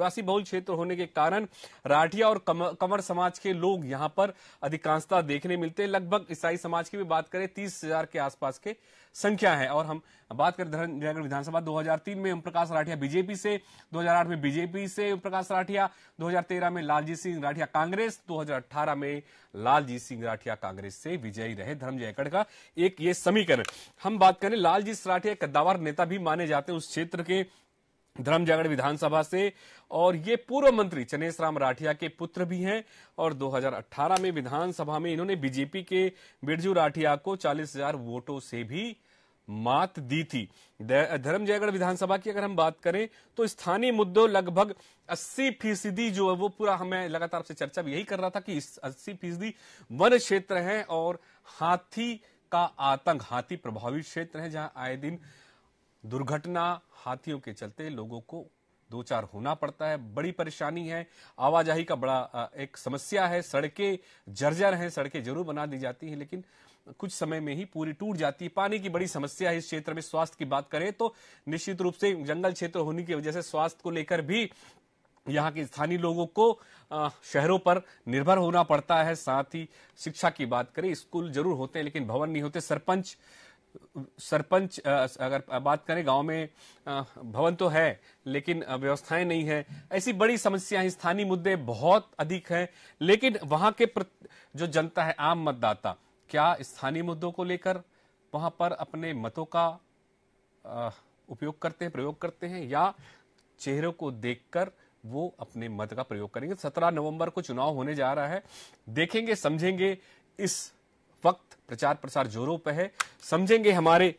आदिवासी बहुल क्षेत्र होने के कारण राठिया और कंवर समाज के लोग यहां पर अधिकांशता देखने मिलते हैं लगभग ईसाई समाज की भी बात करें तीस हजार के आसपास के संख्या है और हम बात करें धर्मनगर विधानसभा 2003 में ओम प्रकाश राठिया बीजेपी से 2008 में बीजेपी से ओम प्रकाश राठिया 2013 में लालजी सिंह राठिया कांग्रेस 2018 में लालजी सिंह राठिया कांग्रेस से विजयी रहे धर्म जयकड़ का एक ये समीकरण हम बात करें लालजी राठिया कद्दावर नेता भी माने जाते हैं उस क्षेत्र के धर्मजागढ़ विधानसभा से और ये पूर्व मंत्री चनेश राम राठिया के पुत्र भी हैं और 2018 में विधानसभा में इन्होंने बीजेपी के बिरजू राठिया को 40,000 वोटों से भी मात दी थी धर्मजयगढ़ विधानसभा की अगर हम बात करें तो स्थानीय मुद्दों लगभग 80 फीसदी जो है वो पूरा हमें लगातार से चर्चा भी यही कर रहा था कि 80 फीसदी वन क्षेत्र है और हाथी का आतंक हाथी प्रभावित क्षेत्र है जहां आए दिन दुर्घटना हाथियों के चलते लोगों को दो चार होना पड़ता है बड़ी परेशानी है आवाजाही का बड़ा एक समस्या है सड़कें जर्जर हैं सड़कें जरूर बना दी जाती हैं लेकिन कुछ समय में ही पूरी टूट जाती है पानी की बड़ी समस्या है इस क्षेत्र में स्वास्थ्य की बात करें तो निश्चित रूप से जंगल क्षेत्र होने की वजह से स्वास्थ्य को लेकर भी यहाँ के स्थानीय लोगों को शहरों पर निर्भर होना पड़ता है साथ ही शिक्षा की बात करें स्कूल जरूर होते हैं लेकिन भवन नहीं होते सरपंच सरपंच अगर बात करें गांव में भवन तो है लेकिन व्यवस्थाएं नहीं है ऐसी बड़ी समस्या स्थानीय मुद्दे बहुत अधिक हैं लेकिन वहां के जो जनता है आम मतदाता क्या स्थानीय मुद्दों को लेकर वहां पर अपने मतों का उपयोग करते हैं प्रयोग करते हैं या चेहरों को देखकर वो अपने मत का प्रयोग करेंगे सत्रह नवंबर को चुनाव होने जा रहा है देखेंगे समझेंगे इस वक्त प्रचार प्रसार जोरों पर है समझेंगे हमारे